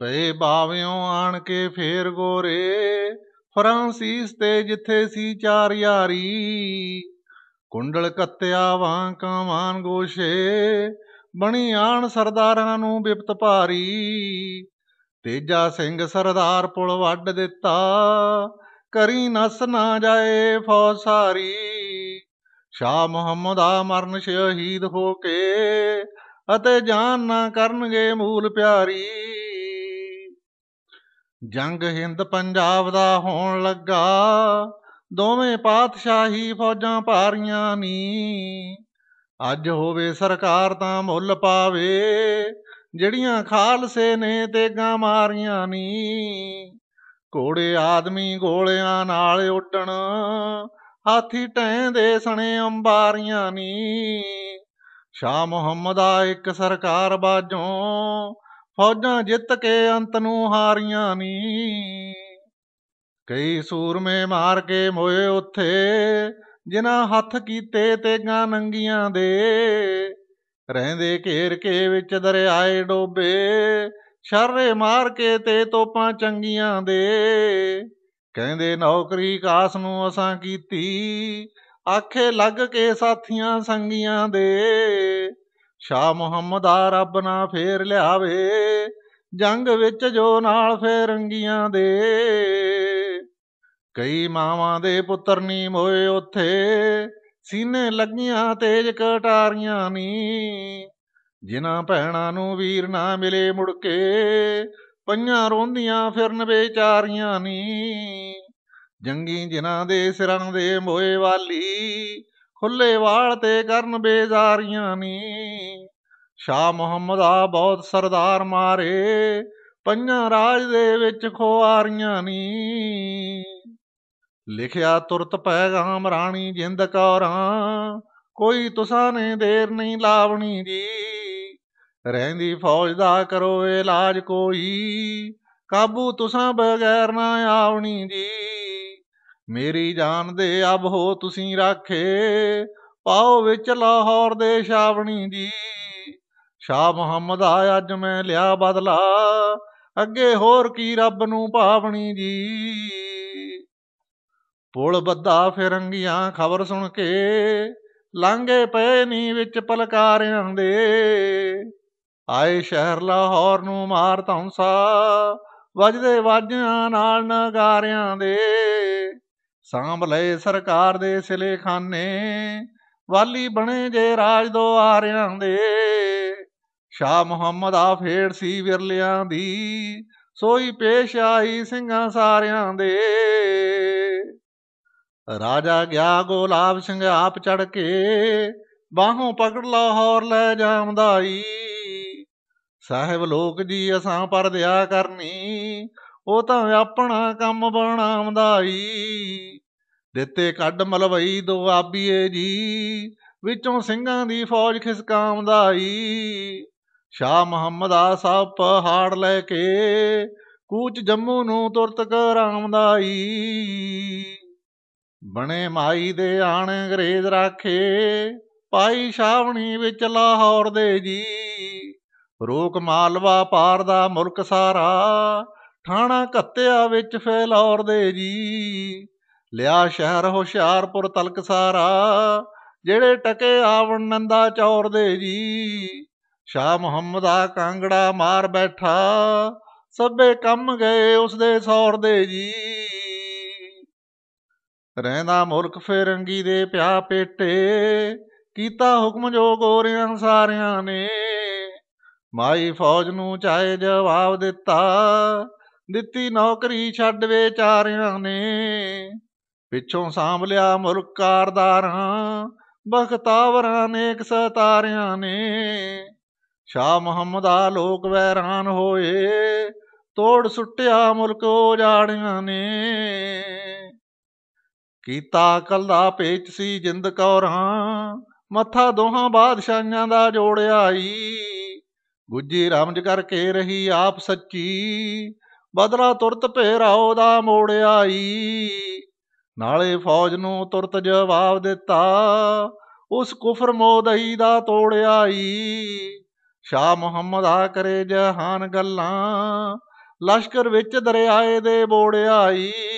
ਪਏ ਬਾਵਿਓ ਆਣ ਕੇ ਫੇਰ ਗੋਰੇ ਫਰਾਂਸੀਸ ਤੇ ਜਿੱਥੇ ਸੀ ਚਾਰ ਯਾਰੀ ਕੁੰਡਲ ਕੱਤਿਆ ਵਾਂ ਕਾਮਾਨ ਗੋਸ਼ੇ ਬਣੀ ਆਣ ਸਰਦਾਰਾਂ ਨੂੰ ਵਿਪਤ ਭਾਰੀ ਤੇਜਾ ਸਿੰਘ ਸਰਦਾਰ ਪੁਲ ਵੱਡ ਦਿੱਤਾ ਕਰੀ ਨਸ ਨਾ ਜਾਏ ਫੌਜ ਸਾਰੀ ਸ਼ਾ ਮੁਹੰਮਦ ਆ ਮਰਨ ਸ਼ਹੀਦ ਹੋ ਕੇ ਅਤੇ ਜਾਨ ਨਾ ਕਰਨਗੇ ਮੂਲ ਪਿਆਰੀ ਜੰਗ ਹਿੰਦ ਪੰਜਾਬ ਦਾ ਹੋਣ ਲੱਗਾ ਦੋਵੇਂ ਪਾਤਸ਼ਾਹੀ ਫੌਜਾਂ ਭਾਰੀਆਂ ਨੀ ਅੱਜ ਹੋਵੇ ਸਰਕਾਰ ਤਾਂ ਮੁੱਲ ਪਾਵੇ ਜਿਹੜੀਆਂ ਖਾਲਸੇ ਨੇ ਤੇਗਾ ਮਾਰੀਆਂ ਨੀ ਕੋੜੇ ਆਦਮੀ ਗੋਲਿਆਂ ਨਾਲ ਉੱਟਣ ਹਾਥੀ ਟੈਂਦੇ ਸਣੇ ਅੰਬਾਰੀਆਂ ਨੀ ਸ਼ਾ ਮੁਹੰਮਦ ਆ ਇੱਕ ਸਰਕਾਰ ਬਾਜੋਂ ਫੌਜਾਂ ਜਿੱਤ ਕੇ ਅੰਤ ਨੂੰ ਹਾਰੀਆਂ ਨੀ ਕਈ ਸੂਰਮੇ ਮਾਰ ਕੇ ਮੋਏ ਉੱਥੇ ਜਿਨ੍ਹਾਂ ਹੱਥ ਕੀਤੇ ਤੇ ਗਾਂ ਨੰਗੀਆਂ ਦੇ ਰਹਿੰਦੇ ਘੇਰ ਕੇ ਵਿੱਚ ਦਰਿਆਏ ਡੋਬੇ ਸ਼ਰਰੇ ਮਾਰ ਕੇ ਤੇ ਤੋਪਾਂ ਚੰਗੀਆਂ ਦੇ ਕਹਿੰਦੇ ਨੌਕਰੀ ਕਾਸ ਨੂੰ ਅਸਾਂ ਕੀਤੀ ਆਖੇ ਲੱਗ ਕੇ ਸਾਥੀਆਂ ਸੰਗੀਆਂ ਦੇ ਸ਼ਾ ਮੁਹੰਮਦ ਆ ਰੱਬ ਨਾ ਫੇਰ ਲਿਆਵੇ ਜੰਗ ਵਿੱਚ ਜੋ ਨਾਲ ਫੇਰੰਗੀਆਂ ਦੇ ਕਈ ਮਾਵਾਂ ਦੇ ਪੁੱਤਰ ਨੀ ਮੋਏ ਉੱਥੇ ਸੀਨੇ ਲੱਗੀਆਂ ਤੇਜ ਕਟਾਰੀਆਂ ਨੀ ਜਿਨ੍ਹਾਂ ਭੈਣਾਂ ਨੂੰ ਵੀਰ ਨਾ ਮਿਲੇ ਮੁੜ ਕੇ ਪੰਜਾਂ ਰੋਂਦੀਆਂ ਫਿਰਨ ਵਿਚਾਰੀਆਂ ਨੀ ਜੰਗੀ ਜਿਨ੍ਹਾਂ ਦੇ ਸਿਰਾਂ ਦੇ ਮੋਏ ਵਾਲੀ ਖੁੱਲੇ ਵਾਲ ਤੇ ਕਰਨ ਬੇਜ਼ਾਰੀਆਂ ਨੇ ਸ਼ਾ ਮੁਹੰਮਦ ਆ ਬਹੁਤ ਸਰਦਾਰ ਮਾਰੇ ਪੰਜਾਂ ਰਾਜ ਦੇ ਵਿੱਚ ਖੁਆਰੀਆਂ ਨੇ ਲਿਖਿਆ ਤੁਰਤ ਪੈਗਾਮ ਰਾਣੀ ਜਿੰਦ ਕੌਰਾਂ ਕੋਈ ਤੁਸਾਂ ਨੇ ਦੇਰ ਨਹੀਂ ਲਾਵਣੀ ਜੀ ਰਹਿੰਦੀ ਫੌਜ ਦਾ ਕਰੋ ਇਲਾਜ ਕੋਈ ਕਾਬੂ ਤੁਸਾਂ ਬਗੈਰ ਨਾ ਆਵਣੀ ਜੀ ਮੇਰੀ ਜਾਨ ਦੇ ਆਬ ਹੋ ਤੁਸੀਂ ਰਾਖੇ ਪਾਓ ਵਿੱਚ ਲਾਹੌਰ ਦੇ ਸ਼ਾਵਣੀ ਦੀ ਸ਼ਾ ਮੁਹੰਮਦ ਆ ਅੱਜ ਮੈਂ ਲਿਆ ਬਦਲਾ ਅੱਗੇ ਹੋਰ ਕੀ ਰੱਬ ਨੂੰ ਪਾਵਣੀ ਦੀ ਪੁਲ ਬੱਦਾ ਫਿਰੰਗੀਆਂ ਖਬਰ ਸੁਣ ਕੇ ਲਾਂਗੇ ਪਏ ਨੀ ਵਿੱਚ ਪਲਕਾਰਿਆਂ ਦੇ ਆਏ ਸ਼ਹਿਰ ਲਾਹੌਰ ਨੂੰ ਮਾਰ ਤੌਂਸਾ ਵੱਜਦੇ ਵਾਜਿਆਂ ਨਾਲ ਨਗਾਰਿਆਂ ਦੇ ਸਾਂਭ ਲੈ ਸਰਕਾਰ ਦੇ ਸਿਲੇਖਾਨੇ ਵਾਲੀ ਬਣੇ ਜੇ ਰਾਜ ਦੋ ਆਰਿਆਂ ਦੇ ਸ਼ਾ ਮੁਹੰਮਦ ਆ ਫੇੜ ਸੀ ਵਿਰਲਿਆਂ ਦੀ ਸੋਈ ਪੇਸ਼ ਆਈ ਸਿੰਘਾਂ ਸਾਰਿਆਂ ਦੇ ਰਾਜਾ ਗਿਆ ਗੋਲਾਬ ਸਿੰਘ ਆਪ ਚੜ ਕੇ ਬਾਹੋਂ ਪਕੜ ਲਾਹੌਰ ਲੈ ਜਾਮਦਾਈ ਸਾਹਿਬ ਲੋਕ ਜੀ ਅਸਾਂ ਪਰਦਿਆ ਕਰਨੀ ਉਹ ਤਾਂ ਆਪਣਾ ਕੰਮ ਬਣਾਉਂਦਾਈ ਈ ਦਿੱਤੇ ਕੱਢ ਮਲਵਈ ਦੋ ਆਬੀਏ ਜੀ ਵਿੱਚੋਂ ਸਿੰਘਾਂ ਦੀ ਫੌਜ ਖਿਸਕਾਉਂਦਾਈ ਈ ਸ਼ਾ ਮੁਹੰਮਦ ਆ ਸਾਹਿਬ ਪਹਾੜ ਲੈ ਕੇ ਕੂਚ ਜੰਮੂ ਨੂੰ ਤੁਰਤ ਕਰਾਉਂਦਾ ਈ ਬਣੇ ਮਾਈ ਦੇ ਆਣ ਅੰਗਰੇਜ਼ ਰਾਖੇ ਪਾਈ ਸ਼ਾਵਣੀ ਵਿੱਚ ਲਾਹੌਰ ਦੇ ਜੀ ਰੋਕ ਮਾਲਵਾ ਪਾਰ ਦਾ ਮੁਲਕ ਸਾਰਾ ਠਾਣਾ ਘੱਤਿਆ ਵਿੱਚ ਫੈਲੌਰ ਦੇ ਜੀ ਲਿਆ ਸ਼ਹਿਰ ਹੁਸ਼ਿਆਰਪੁਰ ਤਲਕ ਸਾਰਾ ਜਿਹੜੇ ਟਕੇ ਆਵਣ ਨੰਦਾ ਚੌਰ ਦੇ ਜੀ ਸ਼ਾ ਮੁਹੰਮਦ ਆ ਕਾਂਗੜਾ ਮਾਰ ਬੈਠਾ ਸਭੇ ਕੰਮ ਗਏ ਉਸ ਦੇ ਸੌਰ ਦੇ ਜੀ ਰਹਿਦਾ ਮੁਲਕ ਫੇਰੰਗੀ ਦੇ ਪਿਆ ਪੇਟੇ ਕੀਤਾ ਹੁਕਮ ਜੋ ਗੋਰਿਆਂ ਸਾਰਿਆਂ ਨੇ ਮਾਈ ਫੌਜ ਨੂੰ ਚਾਹੇ ਜਵਾਬ ਦਿੱਤਾ ਦਿੱਤੀ ਨੌਕਰੀ ਛੱਡ ਵਿਚਾਰਿਆਂ ਨੇ ਪਿੱਛੋਂ ਸਾਂਭ ਲਿਆ ਮੁਲਕ ਕਾਰਦਾਰਾਂ ਬਖਤਾਵਰਾਂ ਅਨੇਕ ਸਤਾਰਿਆਂ ਨੇ ਸ਼ਾ ਮੁਹੰਮਦ ਆ ਲੋਕ ਵੈਰਾਨ ਹੋਏ ਤੋੜ ਸੁੱਟਿਆ ਮੁਲਕ ਉਜਾੜਿਆਂ ਨੇ ਕੀਤਾ ਕਲਾ ਪੇਚ ਸੀ ਜਿੰਦ ਕੌਰਾਂ ਮੱਥਾ ਦੋਹਾਂ ਬਾਦਸ਼ਾਹਾਂ ਦਾ ਜੋੜ ਆਈ ਗੁੱਜੀ ਰਾਮਜ ਕਰਕੇ ਰਹੀ ਆਪ ਸੱਚੀ ਬਦਲਾ ਤੁਰਤ ਭੇਰਾਉ ਦਾ ਆਈ ਨਾਲੇ ਫੌਜ ਨੂੰ ਤੁਰਤ ਜਵਾਬ ਦਿੱਤਾ ਉਸ ਕੁਫਰ ਮੋਦਈ ਦਾ ਤੋੜ ਆਈ ਸ਼ਾ ਮੁਹੰਮਦ ਆ ਕਰੇ ਜਹਾਨ ਗੱਲਾਂ ਲਸ਼ਕਰ ਵਿੱਚ ਦਰਿਆਏ ਦੇ ਆਈ